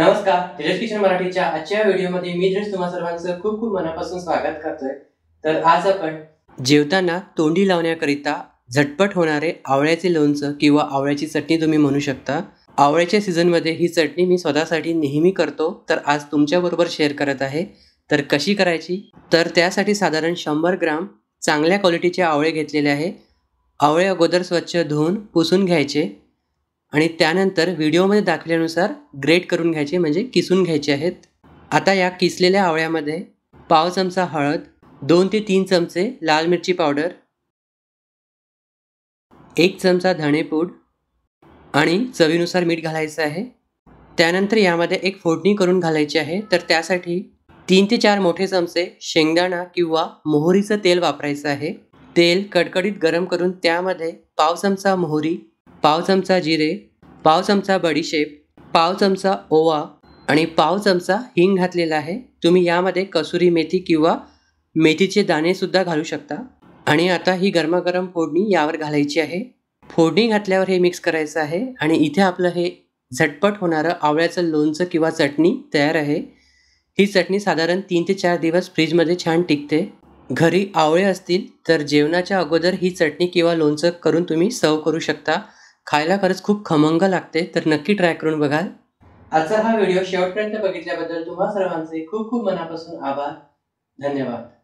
नमस्कार तेजस किशन मराठीच्या आजच्या व्हिडिओमध्ये मी दृष्ट तुम्हा सर्वांचं खूप खूप मनापासून स्वागत करतोय तर आज आपण जेवताना तोंडी लावण्याकरिता झटपट होणारे आवळ्याचे लोणचं किंवा आवळ्याची चटणी तुम्ही म्हणू शकता आवळ्याच्या सीझनमध्ये ही चटणी मी स्वतःसाठी नेहमी करतो तर आज तुमच्याबरोबर शेअर करत आहे तर कशी करायची तर त्यासाठी साधारण शंभर ग्राम चांगल्या क्वालिटीचे आवळे घेतलेले आहे आवळे अगोदर स्वच्छ धुवून पुसून घ्यायचे आणि त्यानंतर व्हिडिओमध्ये दाखल्यानुसार ग्रेट करून घ्यायचे म्हणजे किसून घ्यायचे आहेत आता या किसलेल्या आवळ्यामध्ये पाव चमचा हळद दोन ते तीन चमचे लाल मिरची पावडर एक चमचा धणेपूड आणि चवीनुसार मीठ घालायचं आहे त्यानंतर यामध्ये एक फोडणी करून घालायची आहे तर त्यासाठी तीन ते चार मोठे चमचे शेंगदाणा किंवा मोहरीचं तेल वापरायचं आहे तेल कडकडीत गरम करून त्यामध्ये पाव चमचा मोहरी पाव चमचा जिरे पाव चमचा बडीशेप पाव चमचा ओवा आणि पाव चमचा हिंग घातलेला आहे तुम्ही यामध्ये कसुरी मेथी किंवा मेथीचे दाणेसुद्धा घालू शकता आणि आता ही गरमागरम फोडणी यावर घालायची आहे फोडणी घातल्यावर हे मिक्स करायचं आहे आणि इथे आपलं हे झटपट होणारं आवळ्याचं लोणचं किंवा चटणी तयार आहे ही चटणी साधारण तीन ते चार दिवस फ्रीजमध्ये छान टिकते घरी आवळे असतील तर जेवणाच्या अगोदर ही चटणी किंवा लोणचं करून तुम्ही सर्व करू शकता खायला खरंच खूप खमंग लागते तर नक्की ट्राय करून बघाल आजचा हा व्हिडिओ शेवटपर्यंत बघितल्याबद्दल तुम्हा सर्वांचे खूप खूप मनापासून आभार धन्यवाद